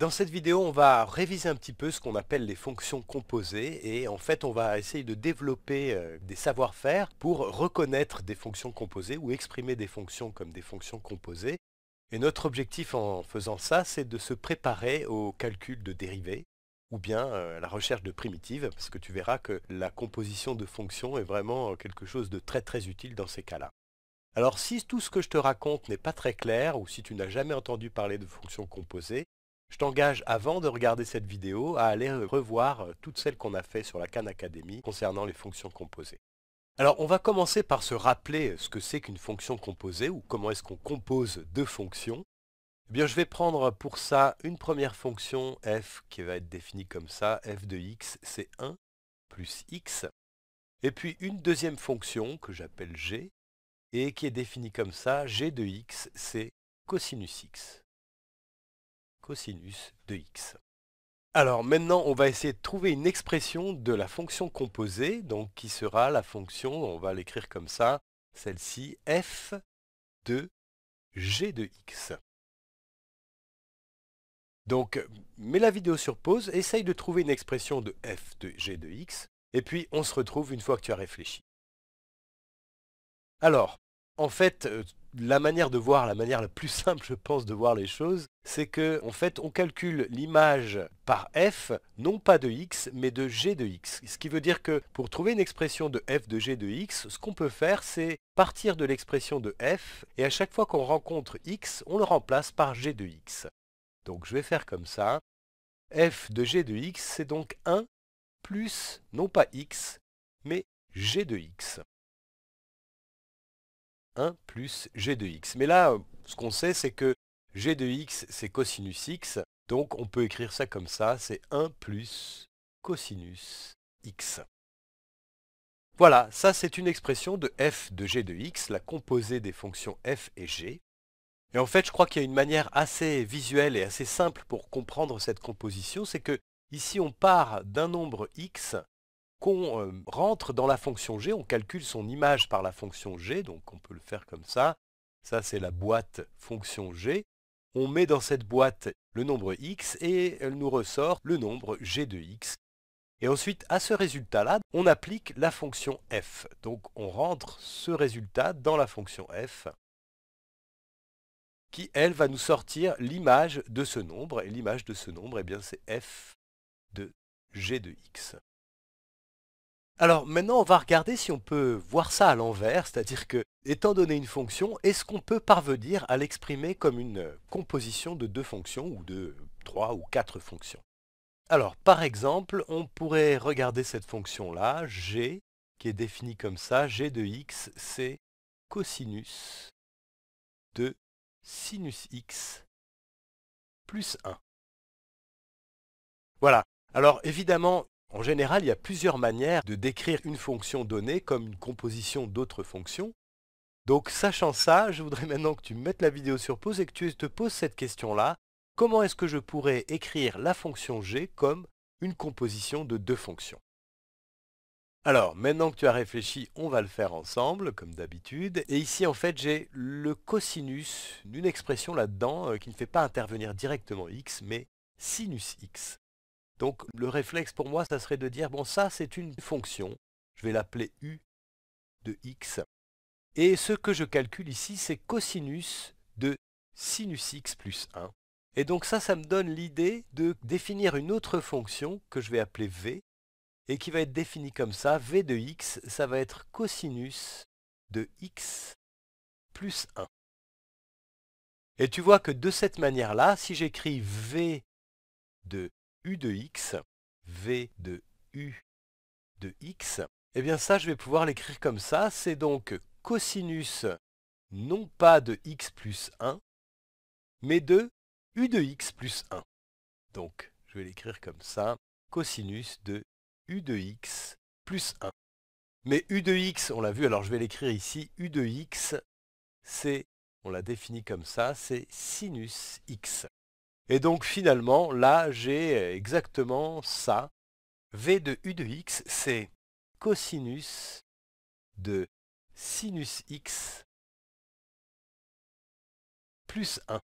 Dans cette vidéo, on va réviser un petit peu ce qu'on appelle les fonctions composées et en fait, on va essayer de développer euh, des savoir-faire pour reconnaître des fonctions composées ou exprimer des fonctions comme des fonctions composées. Et notre objectif en faisant ça, c'est de se préparer au calcul de dérivés ou bien euh, à la recherche de primitives, parce que tu verras que la composition de fonctions est vraiment quelque chose de très très utile dans ces cas-là. Alors si tout ce que je te raconte n'est pas très clair, ou si tu n'as jamais entendu parler de fonctions composées, je t'engage, avant de regarder cette vidéo, à aller revoir euh, toutes celles qu'on a fait sur la Khan Academy concernant les fonctions composées. Alors on va commencer par se rappeler euh, ce que c'est qu'une fonction composée ou comment est-ce qu'on compose deux fonctions. Eh bien je vais prendre pour ça une première fonction f qui va être définie comme ça, f de x c'est 1 plus x. Et puis une deuxième fonction que j'appelle g et qui est définie comme ça, g de x c'est cosinus x cosinus de x. Alors maintenant, on va essayer de trouver une expression de la fonction composée, donc qui sera la fonction, on va l'écrire comme ça, celle-ci, f de g de x. Donc, mets la vidéo sur pause, essaye de trouver une expression de f de g de x, et puis on se retrouve une fois que tu as réfléchi. Alors, en fait, euh, la manière de voir, la manière la plus simple, je pense, de voir les choses, c'est que, en fait, on calcule l'image par f, non pas de x, mais de g de x. Ce qui veut dire que, pour trouver une expression de f de g de x, ce qu'on peut faire, c'est partir de l'expression de f, et à chaque fois qu'on rencontre x, on le remplace par g de x. Donc je vais faire comme ça. f de g de x, c'est donc 1 plus, non pas x, mais g de x. 1 plus g de x. Mais là, ce qu'on sait, c'est que g de x, c'est cosinus x. Donc on peut écrire ça comme ça, c'est 1 plus cosinus x. Voilà, ça c'est une expression de f de g de x, la composée des fonctions f et g. Et en fait, je crois qu'il y a une manière assez visuelle et assez simple pour comprendre cette composition, c'est que ici on part d'un nombre x qu'on euh, rentre dans la fonction g, on calcule son image par la fonction g, donc on peut le faire comme ça. Ça, c'est la boîte fonction g. On met dans cette boîte le nombre x et elle nous ressort le nombre g de x. Et ensuite, à ce résultat-là, on applique la fonction f. Donc on rentre ce résultat dans la fonction f qui, elle, va nous sortir l'image de ce nombre. Et l'image de ce nombre, eh bien, c'est f de g de x. Alors maintenant, on va regarder si on peut voir ça à l'envers, c'est-à-dire que, étant donné une fonction, est-ce qu'on peut parvenir à l'exprimer comme une euh, composition de deux fonctions, ou de trois ou quatre fonctions Alors, par exemple, on pourrait regarder cette fonction-là, g, qui est définie comme ça, g de x, c'est cosinus de sinus x plus 1. Voilà. Alors évidemment, en général, il y a plusieurs manières de décrire une fonction donnée comme une composition d'autres fonctions. Donc sachant ça, je voudrais maintenant que tu mettes la vidéo sur pause et que tu te poses cette question-là. Comment est-ce que je pourrais écrire la fonction g comme une composition de deux fonctions alors, maintenant que tu as réfléchi, on va le faire ensemble, comme d'habitude. Et ici, en fait, j'ai le cosinus d'une expression là-dedans euh, qui ne fait pas intervenir directement x, mais sinus x. Donc le réflexe pour moi, ça serait de dire, bon ça c'est une fonction, je vais l'appeler u de x. Et ce que je calcule ici, c'est cosinus de sinus x plus 1. Et donc ça, ça me donne l'idée de définir une autre fonction que je vais appeler v, et qui va être définie comme ça, v de x, ça va être cosinus de x plus 1. Et tu vois que de cette manière-là, si j'écris v de U de x, V de U de x, eh bien ça, je vais pouvoir l'écrire comme ça. C'est donc cosinus, non pas de x plus 1, mais de U de x plus 1. Donc, je vais l'écrire comme ça, cosinus de U de x plus 1. Mais U de x, on l'a vu, alors je vais l'écrire ici, U de x, c'est, on l'a défini comme ça, c'est sinus x. Et donc finalement, là, j'ai exactement ça. V de U de X, c'est cosinus de sinus X plus 1.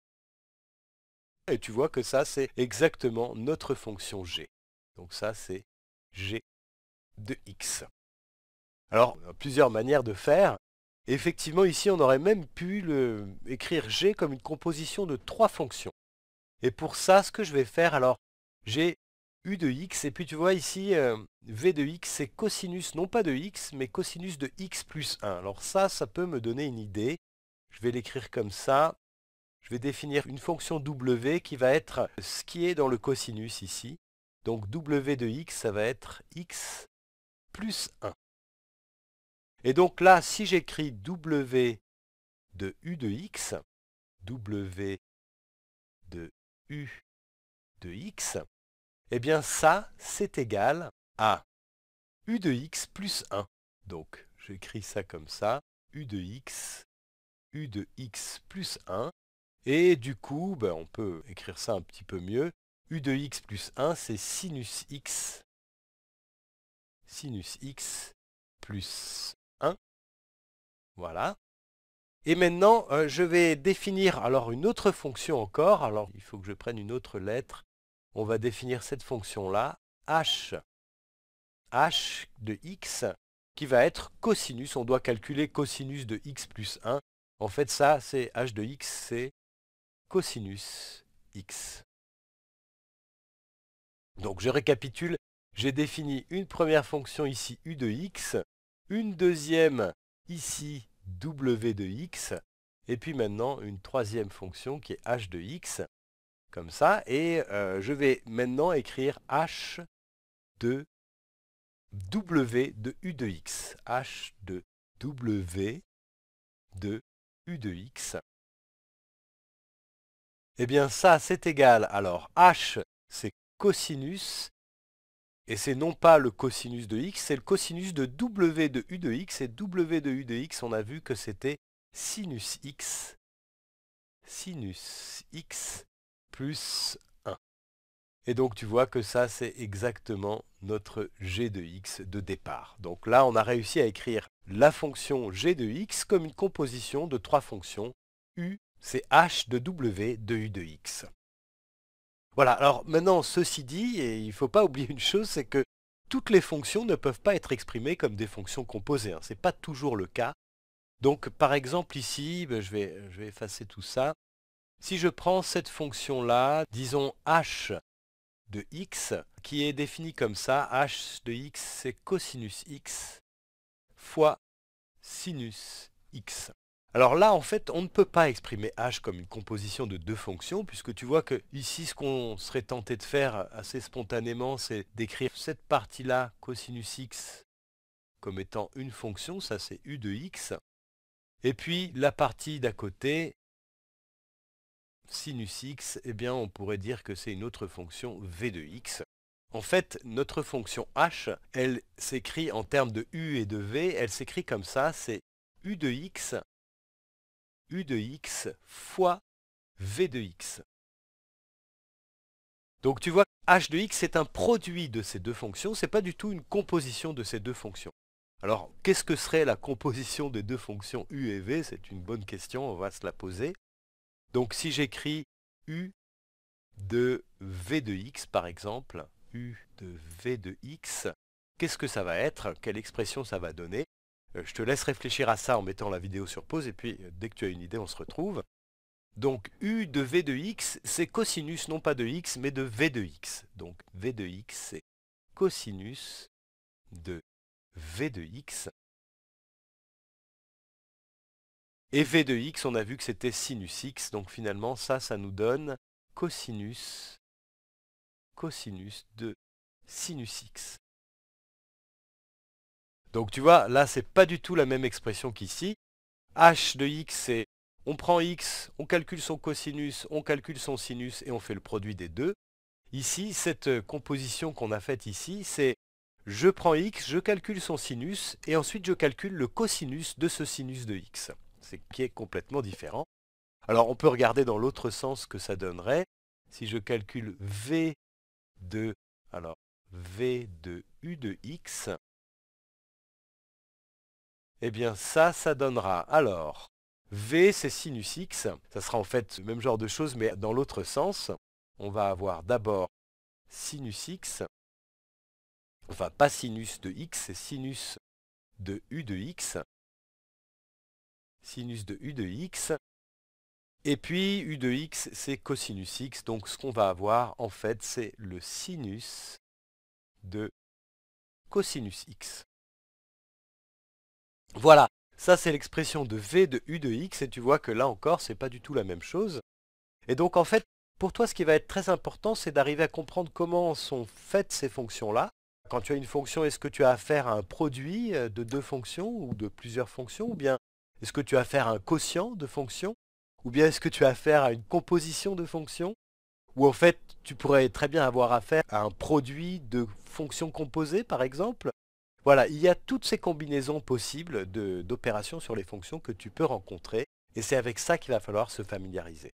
Et tu vois que ça, c'est exactement notre fonction G. Donc ça, c'est G de X. Alors, plusieurs manières de faire. Effectivement, ici, on aurait même pu le... écrire G comme une composition de trois fonctions. Et pour ça, ce que je vais faire, alors, j'ai u de x, et puis tu vois ici, euh, v de x, c'est cosinus, non pas de x, mais cosinus de x plus 1. Alors ça, ça peut me donner une idée. Je vais l'écrire comme ça. Je vais définir une fonction w qui va être ce qui est dans le cosinus ici. Donc w de x, ça va être x plus 1. Et donc là, si j'écris w de u de x, w de u de x, et eh bien ça, c'est égal à u de x plus 1. Donc, j'écris ça comme ça, u de x, u de x plus 1. Et du coup, ben, on peut écrire ça un petit peu mieux. u de x plus 1, c'est sinus x, sinus x plus 1. Voilà. Et maintenant, euh, je vais définir alors une autre fonction encore. Alors, il faut que je prenne une autre lettre. On va définir cette fonction-là, h, h de x, qui va être cosinus. On doit calculer cosinus de x plus 1. En fait, ça, c'est h de x, c'est cosinus x. Donc, je récapitule. J'ai défini une première fonction ici, u de x, une deuxième ici, w de x, et puis maintenant une troisième fonction qui est h de x, comme ça, et euh, je vais maintenant écrire h de w de u de x, h de w de u de x. Eh bien ça, c'est égal, alors h, c'est cosinus et c'est non pas le cosinus de x, c'est le cosinus de w de u de x. Et w de u de x, on a vu que c'était sinus x, sinus x plus 1. Et donc tu vois que ça, c'est exactement notre g de x de départ. Donc là, on a réussi à écrire la fonction g de x comme une composition de trois fonctions u, c'est h de w de u de x. Voilà, alors maintenant, ceci dit, et il ne faut pas oublier une chose, c'est que toutes les fonctions ne peuvent pas être exprimées comme des fonctions composées. Hein. Ce n'est pas toujours le cas. Donc par exemple ici, ben, je, vais, je vais effacer tout ça. Si je prends cette fonction-là, disons h de x, qui est définie comme ça, h de x c'est cosinus x fois sinus x. Alors là, en fait, on ne peut pas exprimer h comme une composition de deux fonctions, puisque tu vois que ici, ce qu'on serait tenté de faire assez spontanément, c'est d'écrire cette partie-là, cosinus x, comme étant une fonction, ça c'est u de x, et puis la partie d'à côté, sinus x, eh bien on pourrait dire que c'est une autre fonction v de x. En fait, notre fonction h, elle s'écrit en termes de u et de v, elle s'écrit comme ça, c'est u de x u de x fois v de x. Donc tu vois, h de x est un produit de ces deux fonctions, c'est pas du tout une composition de ces deux fonctions. Alors, qu'est-ce que serait la composition des deux fonctions u et v C'est une bonne question, on va se la poser. Donc si j'écris u de v de x, par exemple, u de v de x, qu'est-ce que ça va être Quelle expression ça va donner euh, je te laisse réfléchir à ça en mettant la vidéo sur pause et puis euh, dès que tu as une idée, on se retrouve. Donc U de V de X, c'est cosinus non pas de X, mais de V de X. Donc V de X, c'est cosinus de V de X. Et V de X, on a vu que c'était sinus X, donc finalement ça, ça nous donne cosinus, cosinus de sinus X. Donc tu vois, là c'est pas du tout la même expression qu'ici. h de x c'est on prend x, on calcule son cosinus, on calcule son sinus et on fait le produit des deux. Ici, cette euh, composition qu'on a faite ici, c'est je prends x, je calcule son sinus et ensuite je calcule le cosinus de ce sinus de x. C'est qui est complètement différent. Alors on peut regarder dans l'autre sens que ça donnerait. Si je calcule v de alors v de u de x, eh bien ça, ça donnera alors V c'est sinus x, ça sera en fait le même genre de chose, mais dans l'autre sens. On va avoir d'abord sinus x, enfin pas sinus de x, c'est sinus de u de x, sinus de u de x, et puis u de x c'est cosinus x, donc ce qu'on va avoir en fait c'est le sinus de cosinus x. Voilà, ça c'est l'expression de V de U de X, et tu vois que là encore, c'est pas du tout la même chose. Et donc en fait, pour toi, ce qui va être très important, c'est d'arriver à comprendre comment sont faites ces fonctions-là. Quand tu as une fonction, est-ce que tu as affaire à un produit euh, de deux fonctions ou de plusieurs fonctions Ou bien est-ce que tu as affaire à un quotient de fonctions Ou bien est-ce que tu as affaire à une composition de fonctions Ou en fait, tu pourrais très bien avoir affaire à un produit de fonctions composées, par exemple voilà, il y a toutes ces combinaisons possibles d'opérations sur les fonctions que tu peux rencontrer, et c'est avec ça qu'il va falloir se familiariser.